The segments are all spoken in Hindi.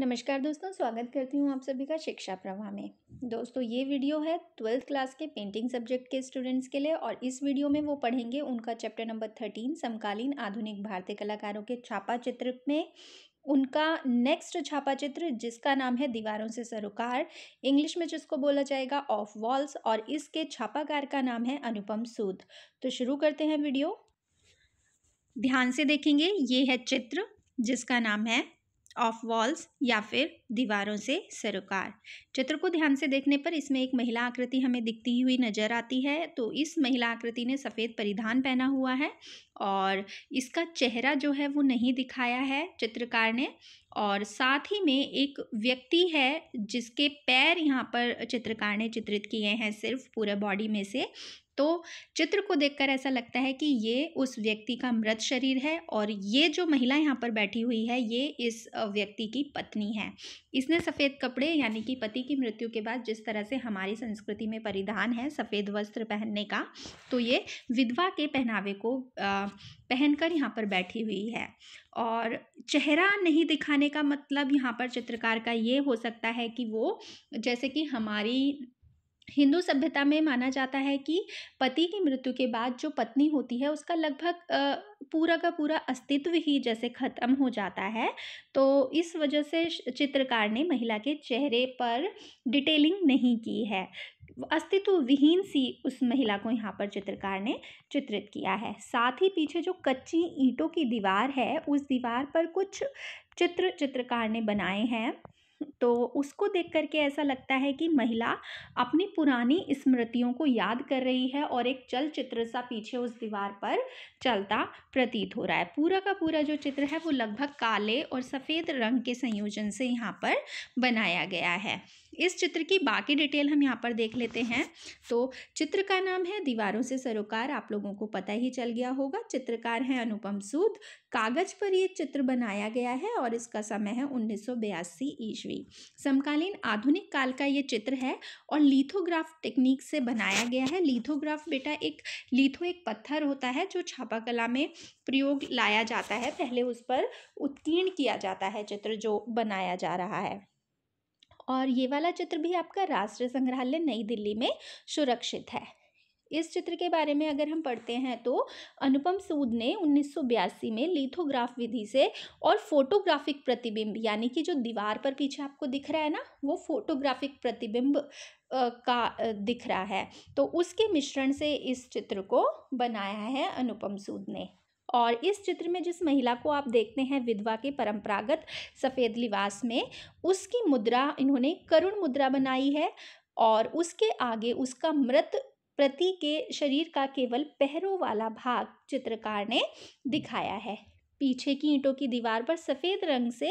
नमस्कार दोस्तों स्वागत करती हूँ आप सभी का शिक्षा प्रवाह में दोस्तों ये वीडियो है ट्वेल्थ क्लास के पेंटिंग सब्जेक्ट के स्टूडेंट्स के लिए और इस वीडियो में वो पढ़ेंगे उनका चैप्टर नंबर थर्टीन समकालीन आधुनिक भारतीय कलाकारों के छापा चित्र में उनका नेक्स्ट छापा चित्र जिसका नाम है दीवारों से सरोकार इंग्लिश में जिसको बोला जाएगा ऑफ वॉल्स और इसके छापाकार का नाम है अनुपम सूद तो शुरू करते हैं वीडियो ध्यान से देखेंगे ये है चित्र जिसका नाम है ऑफ वॉल्स या फिर दीवारों से सरोकार चित्र को ध्यान से देखने पर इसमें एक महिला आकृति हमें दिखती हुई नजर आती है तो इस महिला आकृति ने सफ़ेद परिधान पहना हुआ है और इसका चेहरा जो है वो नहीं दिखाया है चित्रकार ने और साथ ही में एक व्यक्ति है जिसके पैर यहाँ पर चित्रकार ने चित्रित किए हैं सिर्फ पूरे बॉडी में से तो चित्र को देखकर ऐसा लगता है कि ये उस व्यक्ति का मृत शरीर है और ये जो महिला यहाँ पर बैठी हुई है ये इस व्यक्ति की पत्नी है इसने सफ़ेद कपड़े यानी कि पति की मृत्यु के बाद जिस तरह से हमारी संस्कृति में परिधान है सफ़ेद वस्त्र पहनने का तो ये विधवा के पहनावे को पहनकर यहाँ पर बैठी हुई है और चेहरा नहीं दिखाने का मतलब यहाँ पर चित्रकार का ये हो सकता है कि वो जैसे कि हमारी हिंदू सभ्यता में माना जाता है कि पति की मृत्यु के बाद जो पत्नी होती है उसका लगभग पूरा का पूरा अस्तित्व ही जैसे खत्म हो जाता है तो इस वजह से चित्रकार ने महिला के चेहरे पर डिटेलिंग नहीं की है अस्तित्व विहीन सी उस महिला को यहाँ पर चित्रकार ने चित्रित किया है साथ ही पीछे जो कच्ची ईंटों की दीवार है उस दीवार पर कुछ चित्र चित्रकार ने बनाए हैं तो उसको देख करके ऐसा लगता है कि महिला अपनी पुरानी स्मृतियों को याद कर रही है और एक चलचित्र सा पीछे उस दीवार पर चलता प्रतीत हो रहा है पूरा का पूरा जो चित्र है वो लगभग काले और सफ़ेद रंग के संयोजन से यहाँ पर बनाया गया है इस चित्र की बाकी डिटेल हम यहाँ पर देख लेते हैं तो चित्र का नाम है दीवारों से सरोकार आप लोगों को पता ही चल गया होगा चित्रकार हैं अनुपम सूद कागज पर ये चित्र बनाया गया है और इसका समय है 1982 ईस्वी समकालीन आधुनिक काल का ये चित्र है और लिथोग्राफ टेक्निक से बनाया गया है लिथोग्राफ बेटा एक लिथो एक पत्थर होता है जो छापा कला में प्रयोग लाया जाता है पहले उस पर उत्कीर्ण किया जाता है चित्र जो बनाया जा रहा है और ये वाला चित्र भी आपका राष्ट्रीय संग्रहालय नई दिल्ली में सुरक्षित है इस चित्र के बारे में अगर हम पढ़ते हैं तो अनुपम सूद ने 1982 में लिथोग्राफ विधि से और फोटोग्राफिक प्रतिबिंब यानी कि जो दीवार पर पीछे आपको दिख रहा है ना वो फोटोग्राफिक प्रतिबिंब का दिख रहा है तो उसके मिश्रण से इस चित्र को बनाया है अनुपम सूद ने और इस चित्र में जिस महिला को आप देखते हैं विधवा के परंपरागत सफ़ेद लिबास में उसकी मुद्रा इन्होंने करुण मुद्रा बनाई है और उसके आगे उसका मृत प्रति के शरीर का केवल पहरों वाला भाग चित्रकार ने दिखाया है पीछे की ईंटों की दीवार पर सफ़ेद रंग से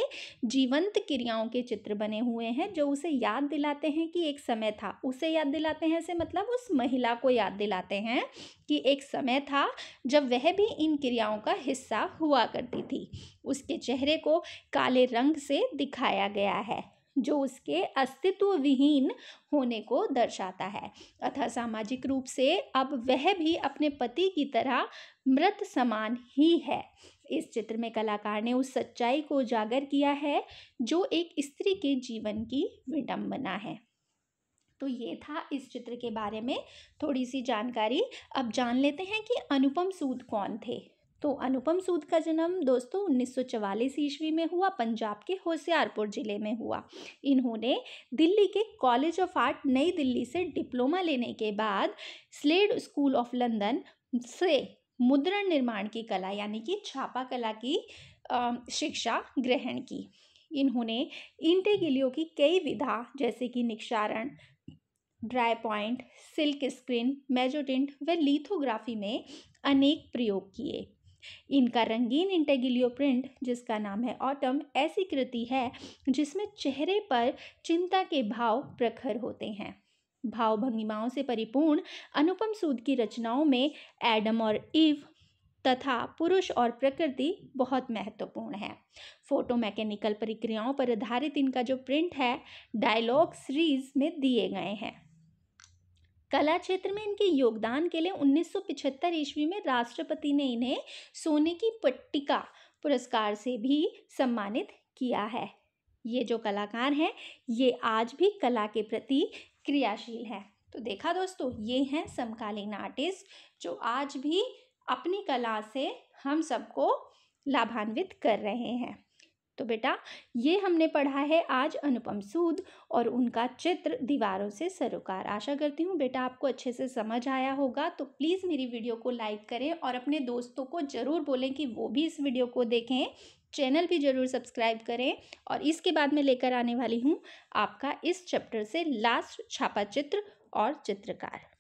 जीवंत क्रियाओं के चित्र बने हुए हैं जो उसे याद दिलाते हैं कि एक समय था उसे याद दिलाते हैं से मतलब उस महिला को याद दिलाते हैं कि एक समय था जब वह भी इन क्रियाओं का हिस्सा हुआ करती थी उसके चेहरे को काले रंग से दिखाया गया है जो उसके अस्तित्व विहीन होने को दर्शाता है अतः सामाजिक रूप से अब वह भी अपने पति की तरह मृत समान ही है इस चित्र में कलाकार ने उस सच्चाई को उजागर किया है जो एक स्त्री के जीवन की विडम्बना है तो ये था इस चित्र के बारे में थोड़ी सी जानकारी अब जान लेते हैं कि अनुपम सूद कौन थे तो अनुपम सूद का जन्म दोस्तों उन्नीस ईस्वी में हुआ पंजाब के होशियारपुर जिले में हुआ इन्होंने दिल्ली के कॉलेज ऑफ आर्ट नई दिल्ली से डिप्लोमा लेने के बाद स्लेड स्कूल ऑफ लंदन से मुद्रण निर्माण की कला यानी कि छापा कला की शिक्षा ग्रहण की इन्होंने ईंटे गिलियों की कई विधा जैसे कि निक्षारण dry point silk screen mezzotint व लिथोग्राफी में अनेक प्रयोग किए इनका रंगीन इंटेगिलियो प्रिंट जिसका नाम है ऑटम ऐसी कृति है जिसमें चेहरे पर चिंता के भाव प्रखर होते हैं भाव भंगिमाओं से परिपूर्ण अनुपम सूद की रचनाओं में एडम और इव तथा पुरुष और प्रकृति बहुत महत्वपूर्ण है फोटो मैकेनिकल प्रक्रियाओं पर आधारित इनका जो प्रिंट है डायलॉग सीरीज में दिए गए हैं कला क्षेत्र में इनके योगदान के लिए 1975 ईस्वी में राष्ट्रपति ने इन्हें सोने की पट्टिका पुरस्कार से भी सम्मानित किया है ये जो कलाकार हैं ये आज भी कला के प्रति क्रियाशील है तो देखा दोस्तों ये हैं समकालीन आर्टिस्ट जो आज भी अपनी कला से हम सबको लाभान्वित कर रहे हैं तो बेटा ये हमने पढ़ा है आज अनुपम सूद और उनका चित्र दीवारों से सरोकार आशा करती हूँ बेटा आपको अच्छे से समझ आया होगा तो प्लीज़ मेरी वीडियो को लाइक करें और अपने दोस्तों को ज़रूर बोलें कि वो भी इस वीडियो को देखें चैनल भी ज़रूर सब्सक्राइब करें और इसके बाद मैं लेकर आने वाली हूँ आपका इस चैप्टर से लास्ट छापा चित्र और चित्रकार